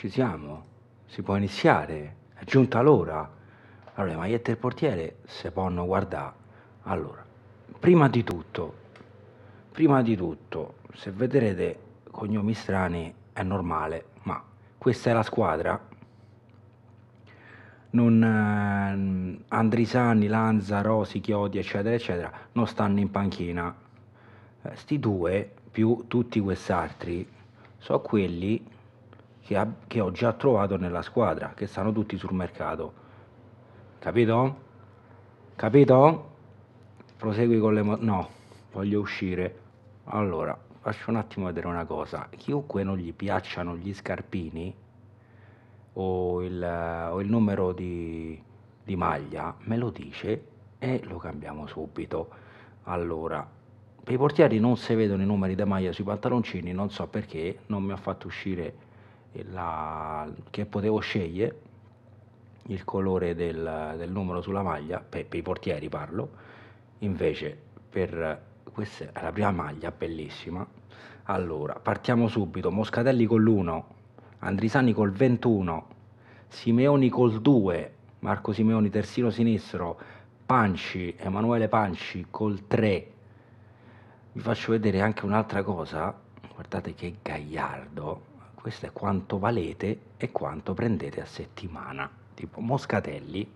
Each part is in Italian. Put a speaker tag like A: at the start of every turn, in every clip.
A: ci siamo, si può iniziare, è giunta l'ora. Allora, le magliette del portiere se possono guardare. Allora, prima di tutto, prima di tutto, se vedrete cognomi strani è normale, ma questa è la squadra. Non, eh, Andrisani, Lanza, Rosi, Chiodi, eccetera, eccetera, non stanno in panchina. Eh, sti due più tutti quest'altri sono quelli che, ha, che ho già trovato nella squadra, che stanno tutti sul mercato. Capito? Capito? Prosegui con le... Mo- no, voglio uscire. Allora, faccio un attimo vedere una cosa. Chiunque non gli piacciono gli scarpini o il, o il numero di, di maglia, me lo dice e lo cambiamo subito. Allora, per i portieri non si vedono i numeri di maglia sui pantaloncini, non so perché, non mi ha fatto uscire la, che potevo scegliere il colore del, del numero sulla maglia, per, per, i portieri parlo, invece per questa è la prima maglia, bellissima. Allora, partiamo subito, Moscatelli con l'1, Andrisani col 21, Simeoni col 2, Marco Simeoni terzino sinistro, Panci, Emanuele Panci col 3. Vi faccio vedere anche un'altra cosa, guardate che gagliardo, questo è quanto valete e quanto prendete a settimana. Tipo Moscatelli,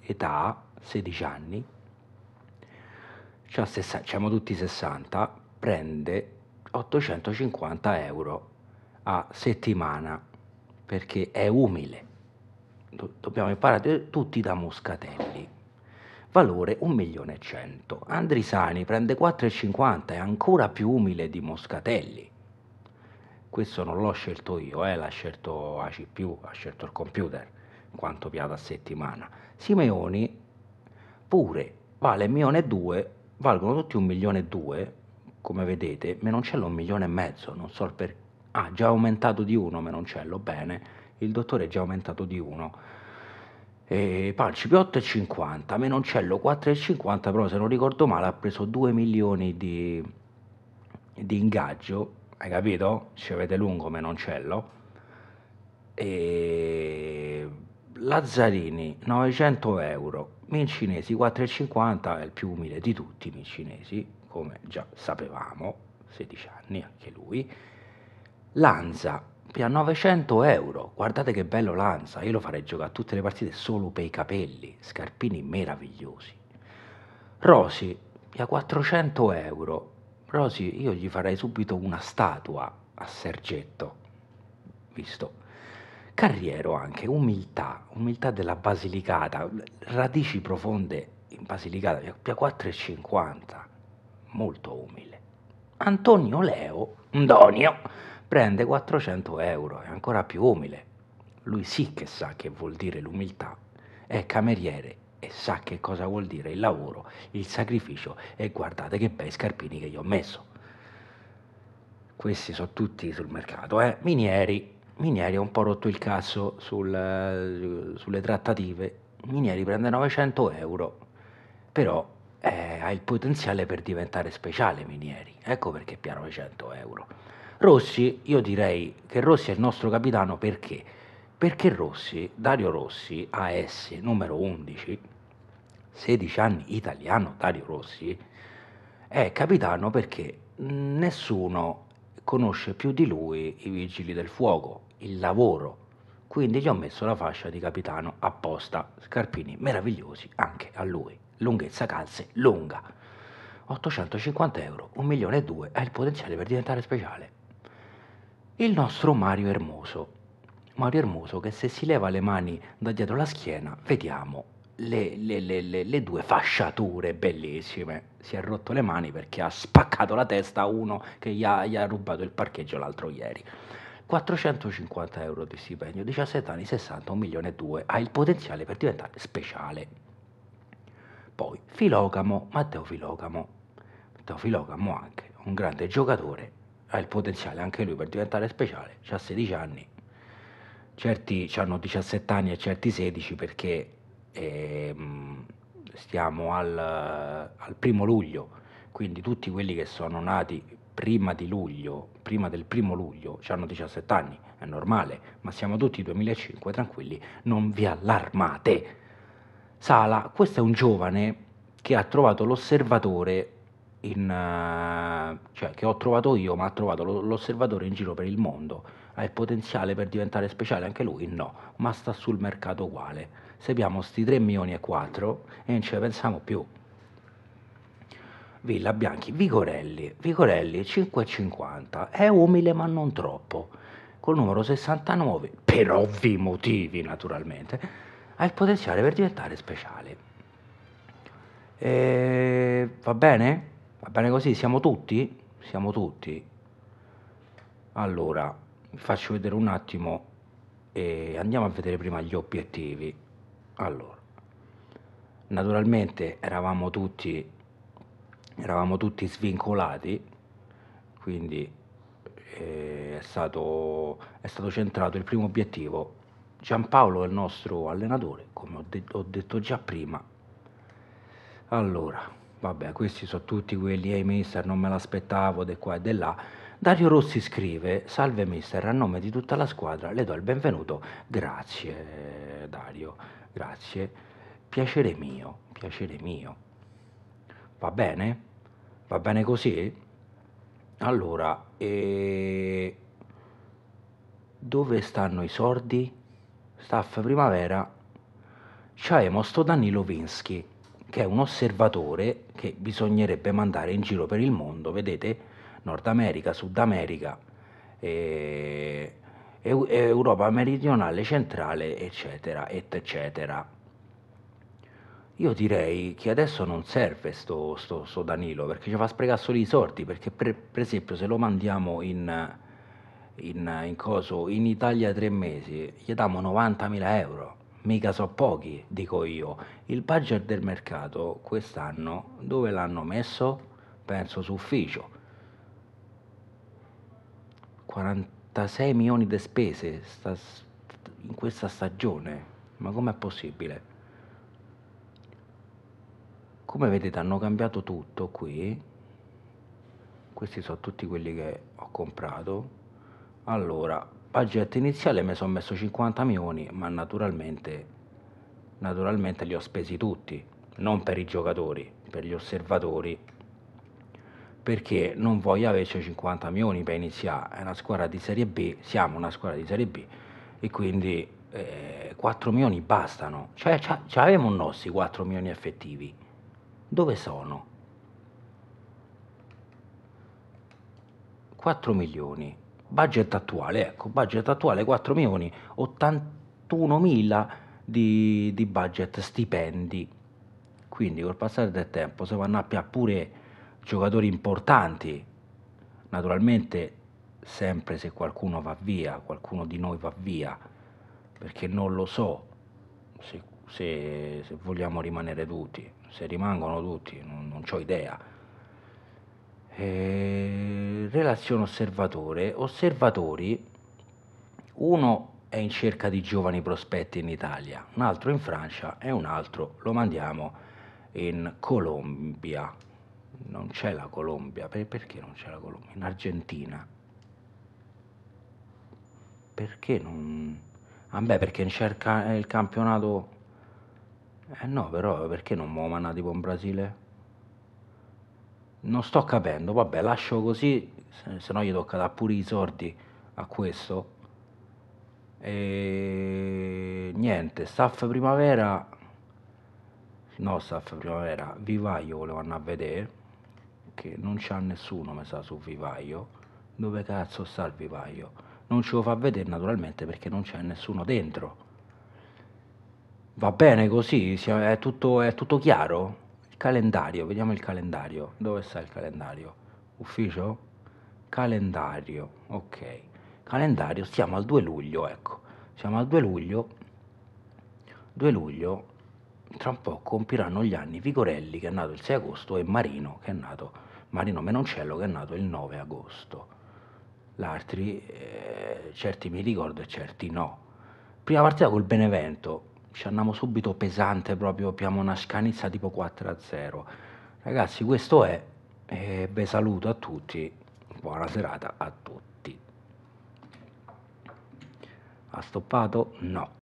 A: età 16 anni, cioè sessa- siamo tutti 60, prende 850 euro a settimana perché è umile. Do- dobbiamo imparare eh, tutti da Moscatelli. Valore 1 milione e 100. Andrisani prende 4,50, è ancora più umile di Moscatelli questo non l'ho scelto io, eh, l'ha scelto ACI+, ha scelto il computer, in quanto piata a settimana. Simeoni pure, vale 1.200.000, valgono tutti 1.200.000, come vedete, Menoncello un milione e mezzo, non so il perché. Ah, già aumentato di uno Menoncello, bene, il dottore è già aumentato di uno. E Palci più 8,50, Menoncello 4,50, però se non ricordo male ha preso 2 milioni di, di ingaggio hai capito? Ci avete lungo Menoncello. E Lazzarini 900 euro, Min Cinesi 4,50 è il più umile di tutti i Cinesi, come già sapevamo, 16 anni anche lui. Lanza a 900 euro, guardate che bello Lanza, io lo farei giocare tutte le partite solo per i capelli, scarpini meravigliosi. Rosi a 400 euro, però sì, io gli farei subito una statua a Sergetto, visto. Carriero anche, umiltà, umiltà della Basilicata, radici profonde in Basilicata, più 4,50, molto umile. Antonio Leo, Donio, prende 400 euro, è ancora più umile. Lui sì che sa che vuol dire l'umiltà, è cameriere e sa che cosa vuol dire il lavoro, il sacrificio e guardate che bei scarpini che gli ho messo. Questi sono tutti sul mercato, eh? Minieri, Minieri ha un po' rotto il cazzo sul, sulle trattative. Minieri prende 900 euro, però eh, ha il potenziale per diventare speciale Minieri. Ecco perché pia 900 euro. Rossi, io direi che Rossi è il nostro capitano perché? perché Rossi, Dario Rossi, AS numero 11, 16 anni italiano Dario Rossi, è capitano perché nessuno conosce più di lui i vigili del fuoco, il lavoro. Quindi gli ho messo la fascia di capitano apposta, scarpini meravigliosi anche a lui, lunghezza calze lunga. 850 euro, 1 milione e 2 ha il potenziale per diventare speciale. Il nostro Mario Ermoso, Mario Hermoso che se si leva le mani da dietro la schiena vediamo le, le, le, le, due fasciature bellissime. Si è rotto le mani perché ha spaccato la testa a uno che gli ha, gli ha rubato il parcheggio l'altro ieri. 450 euro di stipendio, 17 anni, 60, 1 milione e 2, ha il potenziale per diventare speciale. Poi Filogamo, Matteo Filogamo, Matteo Filogamo anche, un grande giocatore, ha il potenziale anche lui per diventare speciale, ha 16 anni, certi hanno 17 anni e certi 16 perché ehm, stiamo al, al, primo luglio, quindi tutti quelli che sono nati prima di luglio, prima del primo luglio, hanno 17 anni, è normale, ma siamo tutti 2005, tranquilli, non vi allarmate. Sala, questo è un giovane che ha trovato l'osservatore in, eh, cioè che ho trovato io, ma ha trovato l'osservatore in giro per il mondo ha il potenziale per diventare speciale anche lui? No, ma sta sul mercato uguale. Se abbiamo sti 3 milioni e 4 e non ce ne pensiamo più. Villa Bianchi, Vigorelli, Vigorelli 5,50, è umile ma non troppo, col numero 69, per ovvi motivi naturalmente, ha il potenziale per diventare speciale. E... Va bene? Va bene così? Siamo tutti? Siamo tutti. Allora, vi faccio vedere un attimo e andiamo a vedere prima gli obiettivi. Allora, naturalmente eravamo tutti, eravamo tutti svincolati, quindi eh, è, stato, è stato centrato il primo obiettivo. Giampaolo è il nostro allenatore, come ho, de ho detto già prima. Allora, vabbè, questi sono tutti quelli, ehi hey, mister, non me l'aspettavo, di qua e di là Dario Rossi scrive, salve mister, a nome di tutta la squadra le do il benvenuto, grazie Dario, grazie, piacere mio, piacere mio. Va bene? Va bene così? Allora, e... Eh, dove stanno i sordi? Staff Primavera, c'è sto Danilo Vinsky, che è un osservatore che bisognerebbe mandare in giro per il mondo, vedete? Nord America, Sud America, e, e, Europa meridionale, centrale, eccetera, eccetera. Io direi che adesso non serve sto, sto, sto Danilo perché ci fa sprecare solo i soldi, perché per, per esempio se lo mandiamo in, in, in, coso, in Italia tre mesi, gli diamo 90.000 euro, mica so pochi, dico io. Il budget del mercato quest'anno dove l'hanno messo? Penso su ufficio 46 milioni di spese sta, in questa stagione. Ma com'è possibile? Come vedete hanno cambiato tutto qui. Questi sono tutti quelli che ho comprato. Allora, budget iniziale mi sono messo 50 milioni, ma naturalmente, naturalmente li ho spesi tutti, non per i giocatori, per gli osservatori perché non voglio averci 50 milioni per iniziare, è una squadra di Serie B, siamo una squadra di Serie B e quindi eh, 4 milioni bastano, cioè ci avevamo un nostri 4 milioni effettivi, dove sono? 4 milioni, budget attuale, ecco, budget attuale 4 milioni, 81 mila di, di budget stipendi, quindi col passare del tempo se vanno a pure giocatori importanti, naturalmente sempre se qualcuno va via, qualcuno di noi va via, perché non lo so se, se, se vogliamo rimanere tutti, se rimangono tutti, non, non ho idea. E, relazione osservatore, osservatori, uno è in cerca di giovani prospetti in Italia, un altro in Francia e un altro lo mandiamo in Colombia non c'è la Colombia. perché non c'è la Colombia? In Argentina. Perché non... Ah beh, perché c'è il, ca campionato... Eh no, però perché non muovono tipo in Brasile? Non sto capendo, vabbè, lascio così, se no gli tocca dare pure i sordi a questo. E niente, staff primavera no, staff primavera, Vivaio volevano a vedere che non c'ha nessuno, mi sa, sul vivaio. Dove cazzo sta il vivaio? Non ce lo fa vedere naturalmente perché non c'è nessuno dentro. Va bene così? È tutto, è tutto chiaro? Il calendario, vediamo il calendario. Dove sta il calendario? Ufficio? Calendario, ok. Calendario, siamo al 2 luglio, ecco. Siamo al 2 luglio. 2 luglio tra un po' compiranno gli anni Vigorelli che è nato il 6 agosto e Marino che è nato, Marino Menoncello che è nato il 9 agosto. L'altri, eh, certi mi ricordo e certi no. Prima partita col Benevento, ci andiamo subito pesante proprio, abbiamo una scanizza tipo 4 a 0. Ragazzi, questo è, e eh, saluto a tutti, buona serata a tutti. Ha stoppato? No.